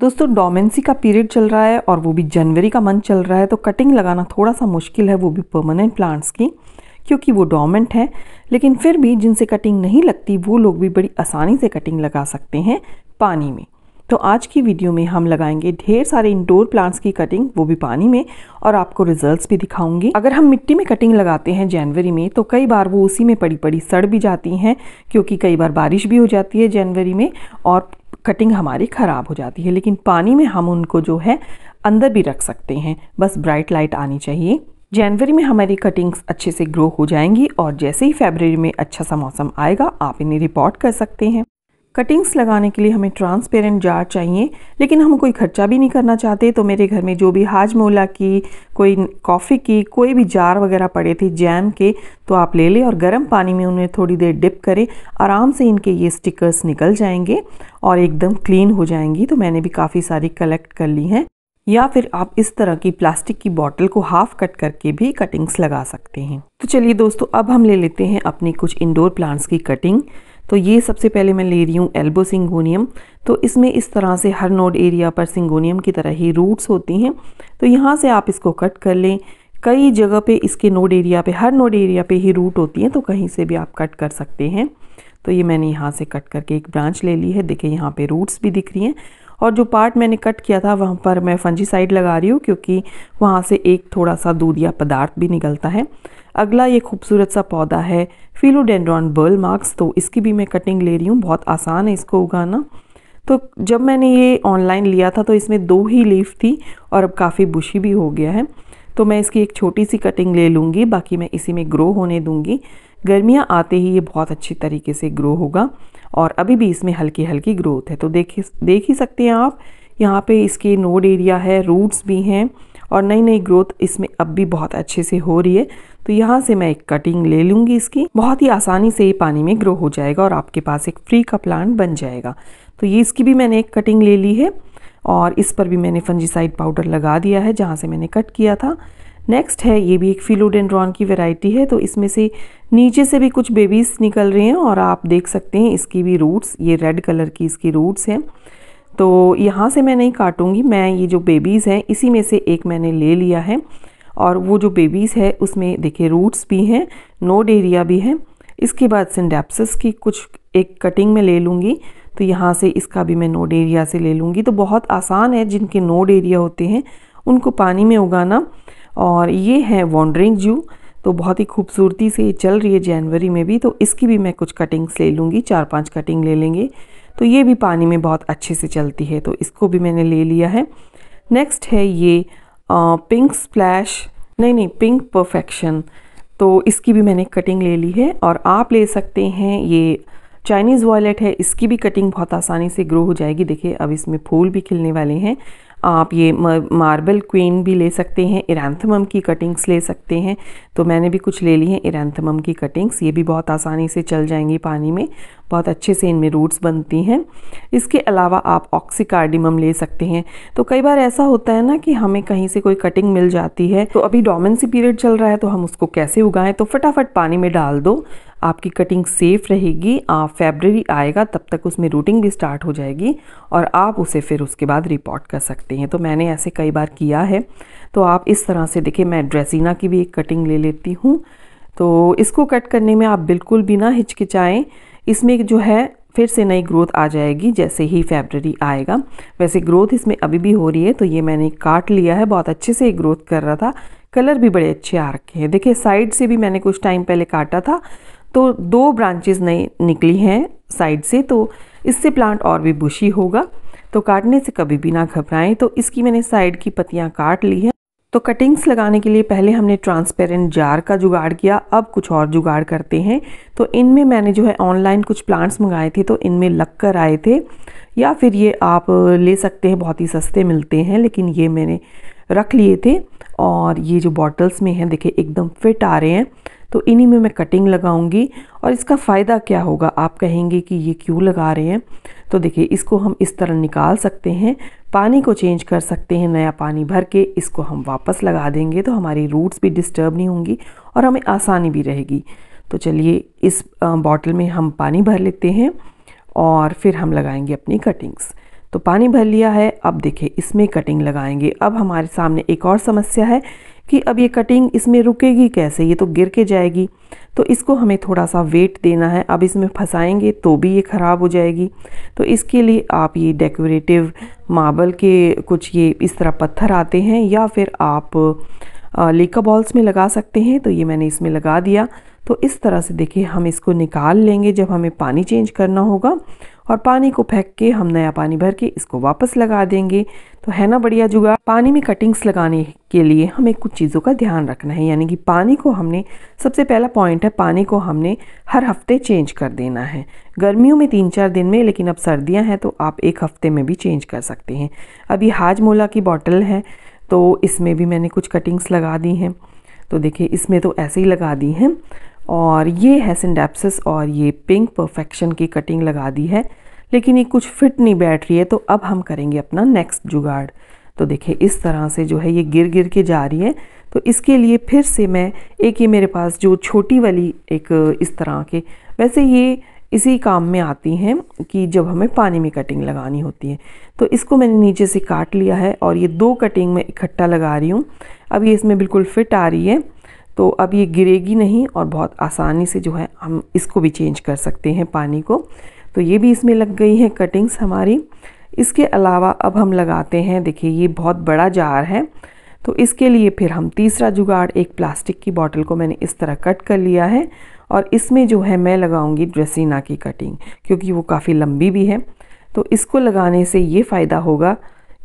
दोस्तों डोमेंसी का पीरियड चल रहा है और वो भी जनवरी का मंथ चल रहा है तो कटिंग लगाना थोड़ा सा मुश्किल है वो भी परमानेंट प्लांट्स की क्योंकि वो डोमेंट है लेकिन फिर भी जिनसे कटिंग नहीं लगती वो लोग भी बड़ी आसानी से कटिंग लगा सकते हैं पानी में तो आज की वीडियो में हम लगाएंगे ढेर सारे इंडोर प्लांट्स की कटिंग वो भी पानी में और आपको रिजल्ट्स भी दिखाऊंगी अगर हम मिट्टी में कटिंग लगाते हैं जनवरी में तो कई बार वो उसी में पड़ी पड़ी सड़ भी जाती हैं क्योंकि कई बार बारिश भी हो जाती है जनवरी में और कटिंग हमारी ख़राब हो जाती है लेकिन पानी में हम उनको जो है अंदर भी रख सकते हैं बस ब्राइट लाइट आनी चाहिए जनवरी में हमारी कटिंग्स अच्छे से ग्रो हो जाएंगी और जैसे ही फेबर में अच्छा सा मौसम आएगा आप इन्हें रिपोर्ट कर सकते हैं कटिंग्स लगाने के लिए हमें ट्रांसपेरेंट जार चाहिए लेकिन हम कोई खर्चा भी नहीं करना चाहते तो मेरे घर में जो भी हाजमोला की कोई कॉफ़ी की कोई भी जार वगैरह पड़े थे जैम के तो आप ले लें और गर्म पानी में उन्हें थोड़ी देर डिप करें आराम से इनके ये स्टिकर्स निकल जाएंगे और एकदम क्लीन हो जाएंगी तो मैंने भी काफ़ी सारी कलेक्ट कर ली हैं या फिर आप इस तरह की प्लास्टिक की बॉटल को हाफ कट करके भी कटिंग्स लगा सकते हैं तो चलिए दोस्तों अब हम ले लेते हैं अपने कुछ इंडोर प्लांट्स की कटिंग तो ये सबसे पहले मैं ले रही हूँ एल्बो सिंगोनियम तो इसमें इस तरह से हर नोड एरिया पर सिंगोनियम की तरह ही रूट्स होती हैं तो यहाँ से आप इसको कट कर लें कई जगह पे इसके नोड एरिया पे हर नोड एरिया पे ही रूट होती हैं तो कहीं से भी आप कट कर सकते हैं तो ये मैंने यहाँ से कट करके एक ब्रांच ले ली है देखिए यहाँ पे रूट्स भी दिख रही हैं और जो पार्ट मैंने कट किया था वहाँ पर मैं साइड लगा रही हूँ क्योंकि वहाँ से एक थोड़ा सा दूधिया पदार्थ भी निकलता है अगला ये खूबसूरत सा पौधा है फिलोडेंड्रॉन बर्ल मार्क्स तो इसकी भी मैं कटिंग ले रही हूँ बहुत आसान है इसको उगाना तो जब मैंने ये ऑनलाइन लिया था तो इसमें दो ही लीफ थी और अब काफ़ी बुशी भी हो गया है तो मैं इसकी एक छोटी सी कटिंग ले लूँगी बाकी मैं इसी में ग्रो होने दूँगी गर्मियाँ आते ही ये बहुत अच्छी तरीके से ग्रो होगा और अभी भी इसमें हल्की हल्की ग्रोथ है तो देख देख ही सकते हैं आप यहाँ पे इसके नोड एरिया है रूट्स भी हैं और नई नई ग्रोथ इसमें अब भी बहुत अच्छे से हो रही है तो यहाँ से मैं एक कटिंग ले लूँगी इसकी बहुत ही आसानी से ये पानी में ग्रो हो जाएगा और आपके पास एक फ्री का प्लांट बन जाएगा तो ये इसकी भी मैंने एक कटिंग ले ली है और इस पर भी मैंने फंजीसाइड पाउडर लगा दिया है जहाँ से मैंने कट किया था नेक्स्ट है ये भी एक फिलोडेंड्रॉन की वेराइटी है तो इसमें से नीचे से भी कुछ बेबीज़ निकल रहे हैं और आप देख सकते हैं इसकी भी रूट्स ये रेड कलर की इसकी रूट्स हैं तो यहाँ से मैं नहीं काटूँगी मैं ये जो बेबीज़ हैं इसी में से एक मैंने ले लिया है और वो जो बेबीज़ है उसमें देखिए रूट्स भी हैं नोड एरिया भी है इसके बाद सिंडेप्सिस की कुछ एक कटिंग में ले लूँगी तो यहाँ से इसका भी मैं नोड एरिया से ले लूँगी तो बहुत आसान है जिनके नोड एरिया होते हैं उनको पानी में उगाना और ये है वॉन्ड्रिंग जू तो बहुत ही खूबसूरती से ये चल रही है जनवरी में भी तो इसकी भी मैं कुछ कटिंग्स ले लूँगी चार पांच कटिंग ले लेंगे तो ये भी पानी में बहुत अच्छे से चलती है तो इसको भी मैंने ले लिया है नेक्स्ट है ये आ, पिंक स्प्लैश नहीं नहीं पिंक परफेक्शन तो इसकी भी मैंने कटिंग ले ली है और आप ले सकते हैं ये चाइनीज़ वॉयलेट है इसकी भी कटिंग बहुत आसानी से ग्रो हो जाएगी देखिए अब इसमें फूल भी खिलने वाले हैं आप ये मार्बल क्वीन भी ले सकते हैं इरानथमम की कटिंग्स ले सकते हैं तो मैंने भी कुछ ले ली हैं इरानथमम की कटिंग्स ये भी बहुत आसानी से चल जाएंगी पानी में बहुत अच्छे से इनमें रूट्स बनती हैं इसके अलावा आप ऑक्सीकार्डिमम ले सकते हैं तो कई बार ऐसा होता है ना कि हमें कहीं से कोई कटिंग मिल जाती है तो अभी डोमेंसी पीरियड चल रहा है तो हम उसको कैसे उगाएं तो फटाफट पानी में डाल दो आपकी कटिंग सेफ़ रहेगी फेबररी आएगा तब तक उसमें रूटिंग भी स्टार्ट हो जाएगी और आप उसे फिर उसके बाद रिपोर्ट कर सकते हैं तो मैंने ऐसे कई बार किया है तो आप इस तरह से देखिए मैं ड्रेसिना की भी एक कटिंग ले लेती हूँ तो इसको कट करने में आप बिल्कुल भी ना हिचकिचाएँ इसमें जो है फिर से नई ग्रोथ आ जाएगी जैसे ही फेबररी आएगा वैसे ग्रोथ इसमें अभी भी हो रही है तो ये मैंने काट लिया है बहुत अच्छे से ग्रोथ कर रहा था कलर भी बड़े अच्छे आ रखे हैं देखिए साइड से भी मैंने कुछ टाइम पहले काटा था तो दो ब्रांचेस नई निकली हैं साइड से तो इससे प्लांट और भी बुशी होगा तो काटने से कभी भी ना घबराएं तो इसकी मैंने साइड की पत्तियाँ काट ली हैं तो कटिंग्स लगाने के लिए पहले हमने ट्रांसपेरेंट जार का जुगाड़ किया अब कुछ और जुगाड़ करते हैं तो इनमें मैंने जो है ऑनलाइन कुछ प्लांट्स मंगाए थे तो इनमें लग कर आए थे या फिर ये आप ले सकते हैं बहुत ही सस्ते मिलते हैं लेकिन ये मैंने रख लिए थे और ये जो बॉटल्स में हैं देखिए एकदम फिट आ रहे हैं तो इन्हीं में मैं कटिंग लगाऊंगी और इसका फ़ायदा क्या होगा आप कहेंगे कि ये क्यों लगा रहे हैं तो देखिए इसको हम इस तरह निकाल सकते हैं पानी को चेंज कर सकते हैं नया पानी भर के इसको हम वापस लगा देंगे तो हमारी रूट्स भी डिस्टर्ब नहीं होंगी और हमें आसानी भी रहेगी तो चलिए इस बॉटल में हम पानी भर लेते हैं और फिर हम लगाएंगे अपनी कटिंग्स तो पानी भर लिया है अब देखिए इसमें कटिंग लगाएंगे अब हमारे सामने एक और समस्या है कि अब ये कटिंग इसमें रुकेगी कैसे ये तो गिर के जाएगी तो इसको हमें थोड़ा सा वेट देना है अब इसमें फंसाएंगे तो भी ये ख़राब हो जाएगी तो इसके लिए आप ये डेकोरेटिव मार्बल के कुछ ये इस तरह पत्थर आते हैं या फिर आप लेका बॉल्स में लगा सकते हैं तो ये मैंने इसमें लगा दिया तो इस तरह से देखिए हम इसको निकाल लेंगे जब हमें पानी चेंज करना होगा और पानी को फेंक के हम नया पानी भर के इसको वापस लगा देंगे तो है ना बढ़िया जुगा पानी में कटिंग्स लगाने के लिए हमें कुछ चीज़ों का ध्यान रखना है यानी कि पानी को हमने सबसे पहला पॉइंट है पानी को हमने हर हफ्ते चेंज कर देना है गर्मियों में तीन चार दिन में लेकिन अब सर्दियां हैं तो आप एक हफ्ते में भी चेंज कर सकते हैं अभी हाजमोला की बॉटल है तो इसमें भी मैंने कुछ कटिंग्स लगा दी हैं तो देखिए इसमें तो ऐसे ही लगा दी हैं और ये है सिंडेप्सिस और ये पिंक परफेक्शन की कटिंग लगा दी है लेकिन ये कुछ फिट नहीं बैठ रही है तो अब हम करेंगे अपना नेक्स्ट जुगाड़ तो देखिए इस तरह से जो है ये गिर गिर के जा रही है तो इसके लिए फिर से मैं एक ये मेरे पास जो छोटी वाली एक इस तरह के वैसे ये इसी काम में आती हैं कि जब हमें पानी में कटिंग लगानी होती है तो इसको मैंने नीचे से काट लिया है और ये दो कटिंग में इकट्ठा लगा रही हूँ अब ये इसमें बिल्कुल फिट आ रही है तो अब ये गिरेगी नहीं और बहुत आसानी से जो है हम इसको भी चेंज कर सकते हैं पानी को तो ये भी इसमें लग गई है कटिंग्स हमारी इसके अलावा अब हम लगाते हैं देखिए ये बहुत बड़ा जार है तो इसके लिए फिर हम तीसरा जुगाड़ एक प्लास्टिक की बॉटल को मैंने इस तरह कट कर लिया है और इसमें जो है मैं लगाऊंगी ड्रेसिना की कटिंग क्योंकि वो काफ़ी लंबी भी है तो इसको लगाने से ये फ़ायदा होगा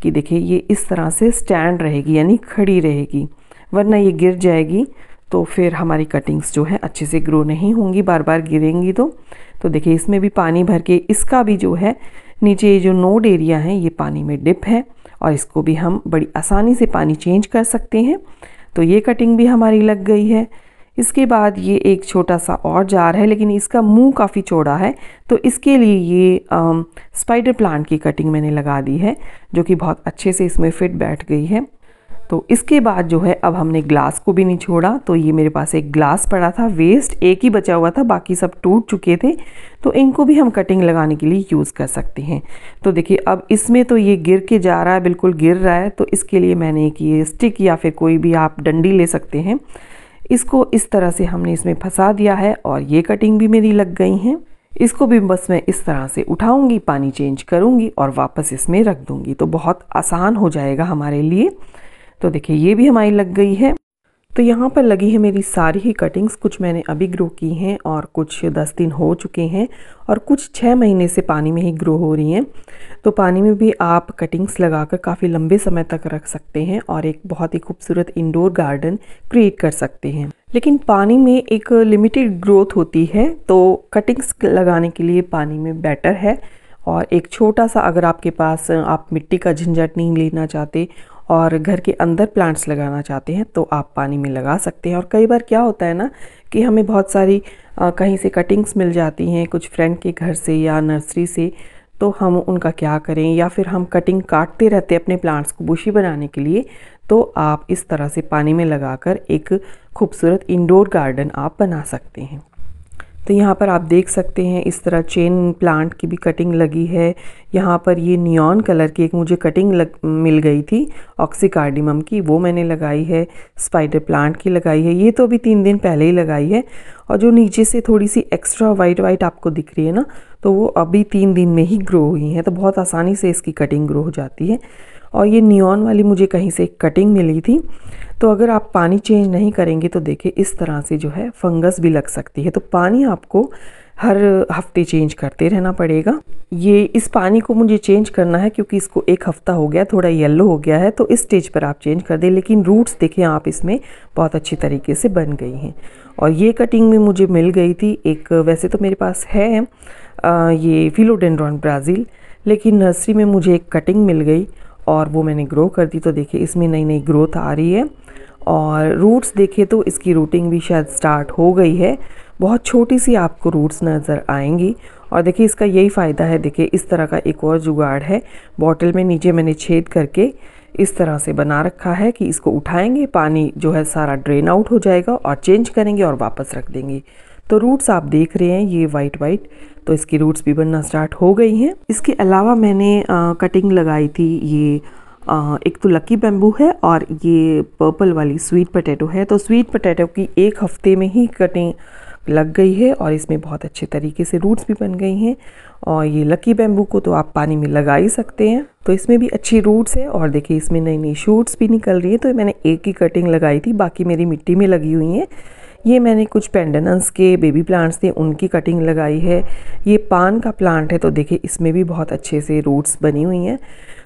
कि देखिए ये इस तरह से स्टैंड रहेगी यानी खड़ी रहेगी वरना ये गिर जाएगी तो फिर हमारी कटिंग्स जो है अच्छे से ग्रो नहीं होंगी बार बार गिरेंगी तो तो देखिए इसमें भी पानी भर के इसका भी जो है नीचे ये जो नोड एरिया है ये पानी में डिप है और इसको भी हम बड़ी आसानी से पानी चेंज कर सकते हैं तो ये कटिंग भी हमारी लग गई है इसके बाद ये एक छोटा सा और जार है लेकिन इसका मुंह काफ़ी चौड़ा है तो इसके लिए ये आ, स्पाइडर प्लांट की कटिंग मैंने लगा दी है जो कि बहुत अच्छे से इसमें फिट बैठ गई है तो इसके बाद जो है अब हमने ग्लास को भी नहीं छोड़ा तो ये मेरे पास एक ग्लास पड़ा था वेस्ट एक ही बचा हुआ था बाकी सब टूट चुके थे तो इनको भी हम कटिंग लगाने के लिए यूज़ कर सकते हैं तो देखिए अब इसमें तो ये गिर के जा रहा है बिल्कुल गिर रहा है तो इसके लिए मैंने एक ये स्टिक या फिर कोई भी आप डंडी ले सकते हैं इसको इस तरह से हमने इसमें फंसा दिया है और ये कटिंग भी मेरी लग गई हैं इसको भी बस मैं इस तरह से उठाऊंगी पानी चेंज करूंगी और वापस इसमें रख दूंगी तो बहुत आसान हो जाएगा हमारे लिए तो देखिए ये भी हमारी लग गई है तो यहाँ पर लगी है मेरी सारी ही कटिंग्स कुछ मैंने अभी ग्रो की हैं और कुछ दस दिन हो चुके हैं और कुछ छः महीने से पानी में ही ग्रो हो रही हैं तो पानी में भी आप कटिंग्स लगाकर काफ़ी लंबे समय तक रख सकते हैं और एक बहुत ही खूबसूरत इंडोर गार्डन क्रिएट कर सकते हैं लेकिन पानी में एक लिमिटेड ग्रोथ होती है तो कटिंग्स लगाने के लिए पानी में बेटर है और एक छोटा सा अगर आपके पास आप मिट्टी का झंझट नहीं लेना चाहते और घर के अंदर प्लांट्स लगाना चाहते हैं तो आप पानी में लगा सकते हैं और कई बार क्या होता है ना कि हमें बहुत सारी आ, कहीं से कटिंग्स मिल जाती हैं कुछ फ्रेंड के घर से या नर्सरी से तो हम उनका क्या करें या फिर हम कटिंग काटते रहते अपने प्लांट्स को बुशी बनाने के लिए तो आप इस तरह से पानी में लगाकर एक खूबसूरत इंडोर गार्डन आप बना सकते हैं तो यहाँ पर आप देख सकते हैं इस तरह चेन प्लांट की भी कटिंग लगी है यहाँ पर ये नियॉन कलर की एक मुझे कटिंग लग मिल गई थी ऑक्सीकार्डिमम की वो मैंने लगाई है स्पाइडर प्लांट की लगाई है ये तो अभी तीन दिन पहले ही लगाई है और जो नीचे से थोड़ी सी एक्स्ट्रा वाइट वाइट आपको दिख रही है ना तो वो अभी तीन दिन में ही ग्रो हुई हैं तो बहुत आसानी से इसकी कटिंग ग्रो हो जाती है और ये नियॉन वाली मुझे कहीं से कटिंग मिली थी तो अगर आप पानी चेंज नहीं करेंगे तो देखिए इस तरह से जो है फंगस भी लग सकती है तो पानी आपको हर हफ्ते चेंज करते रहना पड़ेगा ये इस पानी को मुझे चेंज करना है क्योंकि इसको एक हफ़्ता हो गया थोड़ा येलो हो गया है तो इस स्टेज पर आप चेंज कर दें लेकिन रूट्स देखें आप इसमें बहुत अच्छी तरीके से बन गई हैं और ये कटिंग में मुझे मिल गई थी एक वैसे तो मेरे पास है आ, ये फिलोडेंड्रॉन ब्राज़ील लेकिन नर्सरी में मुझे एक कटिंग मिल गई और वो मैंने ग्रो कर दी तो देखिए इसमें नई नई ग्रोथ आ रही है और रूट्स देखे तो इसकी रूटिंग भी शायद स्टार्ट हो गई है बहुत छोटी सी आपको रूट्स नज़र आएंगी और देखिए इसका यही फ़ायदा है देखिए इस तरह का एक और जुगाड़ है बॉटल में नीचे मैंने छेद करके इस तरह से बना रखा है कि इसको उठाएंगे पानी जो है सारा ड्रेन आउट हो जाएगा और चेंज करेंगे और वापस रख देंगे तो रूट्स आप देख रहे हैं ये वाइट वाइट तो इसकी रूट्स भी बनना स्टार्ट हो गई हैं इसके अलावा मैंने आ, कटिंग लगाई थी ये आ, एक तो लकी बेम्बू है और ये पर्पल वाली स्वीट पटेटो है तो स्वीट पटेटो की एक हफ्ते में ही कटिंग लग गई है और इसमें बहुत अच्छे तरीके से रूट्स भी बन गई हैं और ये लकी बेम्बू को तो आप पानी में लगा ही सकते हैं तो इसमें भी अच्छी रूट्स है और देखिए इसमें नई नई शूट्स भी निकल रही है तो मैंने एक ही कटिंग लगाई थी बाकी मेरी मिट्टी में लगी हुई हैं ये मैंने कुछ पेंडेनस के बेबी प्लांट्स थे उनकी कटिंग लगाई है ये पान का प्लांट है तो देखिए इसमें भी बहुत अच्छे से रूट्स बनी हुई हैं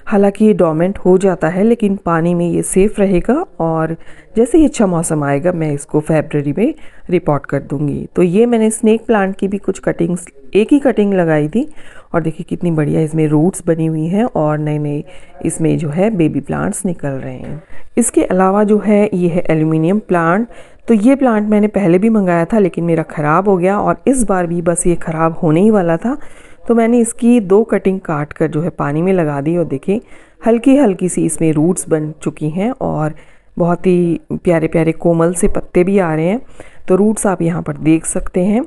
हालांकि ये डोमेंट हो जाता है लेकिन पानी में ये सेफ़ रहेगा और जैसे ही अच्छा मौसम आएगा मैं इसको फेबररी में रिपोर्ट कर दूंगी तो ये मैंने स्नैक प्लांट की भी कुछ कटिंग्स एक ही कटिंग लगाई थी और देखिए कितनी बढ़िया इसमें रूट्स बनी हुई हैं और नए नए इसमें जो है बेबी प्लांट्स निकल रहे हैं इसके अलावा जो है ये है एल्यूमिनियम प्लांट तो ये प्लांट मैंने पहले भी मंगाया था लेकिन मेरा ख़राब हो गया और इस बार भी बस ये ख़राब होने ही वाला था तो मैंने इसकी दो कटिंग काट कर जो है पानी में लगा दी और देखिए हल्की हल्की सी इसमें रूट्स बन चुकी हैं और बहुत ही प्यारे प्यारे कोमल से पत्ते भी आ रहे हैं तो रूट्स आप यहाँ पर देख सकते हैं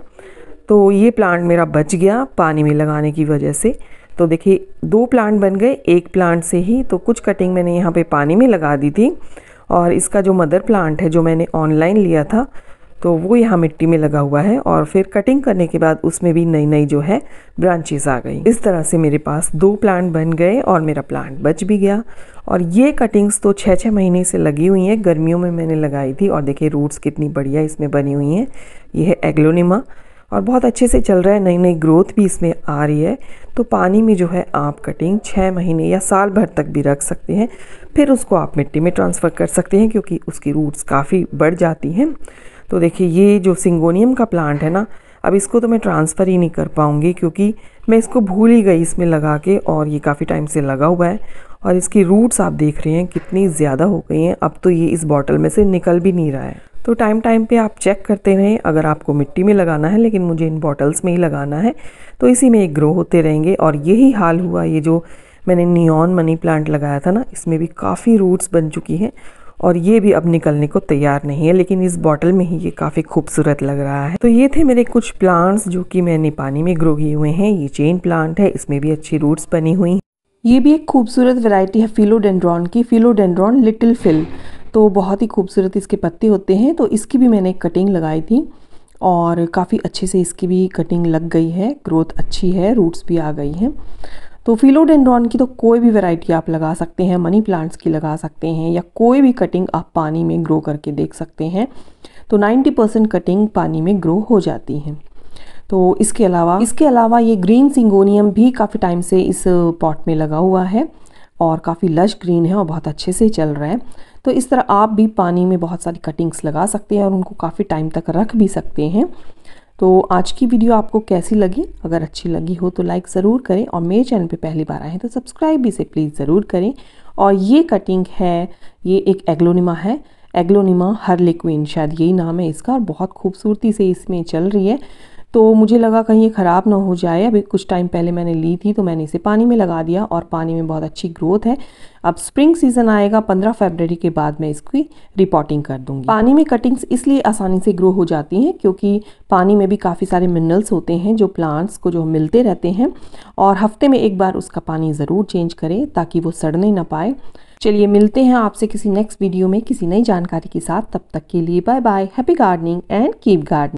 तो ये प्लांट मेरा बच गया पानी में लगाने की वजह से तो देखिए दो प्लांट बन गए एक प्लांट से ही तो कुछ कटिंग मैंने यहाँ पे पानी में लगा दी थी और इसका जो मदर प्लांट है जो मैंने ऑनलाइन लिया था तो वो यहाँ मिट्टी में लगा हुआ है और फिर कटिंग करने के बाद उसमें भी नई नई जो है ब्रांचेस आ गई इस तरह से मेरे पास दो प्लांट बन गए और मेरा प्लांट बच भी गया और ये कटिंग्स तो छः छः महीने से लगी हुई हैं गर्मियों में मैंने लगाई थी और देखिए रूट्स कितनी बढ़िया इसमें बनी हुई हैं ये है एग्लोनिमा और बहुत अच्छे से चल रहा है नई नई ग्रोथ भी इसमें आ रही है तो पानी में जो है आप कटिंग छः महीने या साल भर तक भी रख सकते हैं फिर उसको आप मिट्टी में ट्रांसफ़र कर सकते हैं क्योंकि उसकी रूट्स काफ़ी बढ़ जाती हैं तो देखिए ये जो सिंगोनियम का प्लांट है ना अब इसको तो मैं ट्रांसफ़र ही नहीं कर पाऊँगी क्योंकि मैं इसको भूल ही गई इसमें लगा के और ये काफ़ी टाइम से लगा हुआ है और इसकी रूट्स आप देख रहे हैं कितनी ज़्यादा हो गई हैं अब तो ये इस बॉटल में से निकल भी नहीं रहा है तो टाइम टाइम पे आप चेक करते रहें अगर आपको मिट्टी में लगाना है लेकिन मुझे इन बॉटल्स में ही लगाना है तो इसी में ये ग्रो होते रहेंगे और यही हाल हुआ ये जो मैंने नियॉन मनी प्लांट लगाया था ना इसमें भी काफ़ी रूट्स बन चुकी हैं और ये भी अब निकलने को तैयार नहीं है लेकिन इस बॉटल में ही ये काफ़ी खूबसूरत लग रहा है तो ये थे मेरे कुछ प्लांट्स जो कि मैंने पानी में ग्रो किए हुए हैं ये चेन प्लांट है इसमें भी अच्छी रूट्स बनी हुई ये भी एक खूबसूरत वैरायटी है फिलोडेंड्रॉन की फिलोडेंड्रॉन लिटिल फिल तो बहुत ही खूबसूरत इसके पत्ते होते हैं तो इसकी भी मैंने कटिंग लगाई थी और काफ़ी अच्छे से इसकी भी कटिंग लग गई है ग्रोथ अच्छी है रूट्स भी आ गई हैं तो फिलोडेंड्रॉन की तो कोई भी वैरायटी आप लगा सकते हैं मनी प्लांट्स की लगा सकते हैं या कोई भी कटिंग आप पानी में ग्रो करके देख सकते हैं तो 90 परसेंट कटिंग पानी में ग्रो हो जाती है तो इसके अलावा इसके अलावा ये ग्रीन सिंगोनियम भी काफ़ी टाइम से इस पॉट में लगा हुआ है और काफ़ी लश ग्रीन है और बहुत अच्छे से चल रहा है तो इस तरह आप भी पानी में बहुत सारी कटिंग्स लगा सकते हैं और उनको काफ़ी टाइम तक रख भी सकते हैं तो आज की वीडियो आपको कैसी लगी अगर अच्छी लगी हो तो लाइक ज़रूर करें और मेरे चैनल पे पहली बार आए हैं तो सब्सक्राइब भी से प्लीज़ ज़रूर करें और ये कटिंग है ये एक एग्लोनिमा है एग्लोनिमा हर लिक्विन शायद यही नाम है इसका और बहुत खूबसूरती से इसमें चल रही है तो मुझे लगा कहीं ये ख़राब ना हो जाए अभी कुछ टाइम पहले मैंने ली थी तो मैंने इसे पानी में लगा दिया और पानी में बहुत अच्छी ग्रोथ है अब स्प्रिंग सीज़न आएगा 15 फरवरी के बाद मैं इसकी रिपोर्टिंग कर दूंगी पानी में कटिंग्स इसलिए आसानी से ग्रो हो जाती हैं क्योंकि पानी में भी काफ़ी सारे मिनरल्स होते हैं जो प्लांट्स को जो मिलते रहते हैं और हफ्ते में एक बार उसका पानी ज़रूर चेंज करें ताकि वो सड़ने ना पाए चलिए मिलते हैं आपसे किसी नेक्स्ट वीडियो में किसी नई जानकारी के साथ तब तक के लिए bye bye happy gardening and keep gardening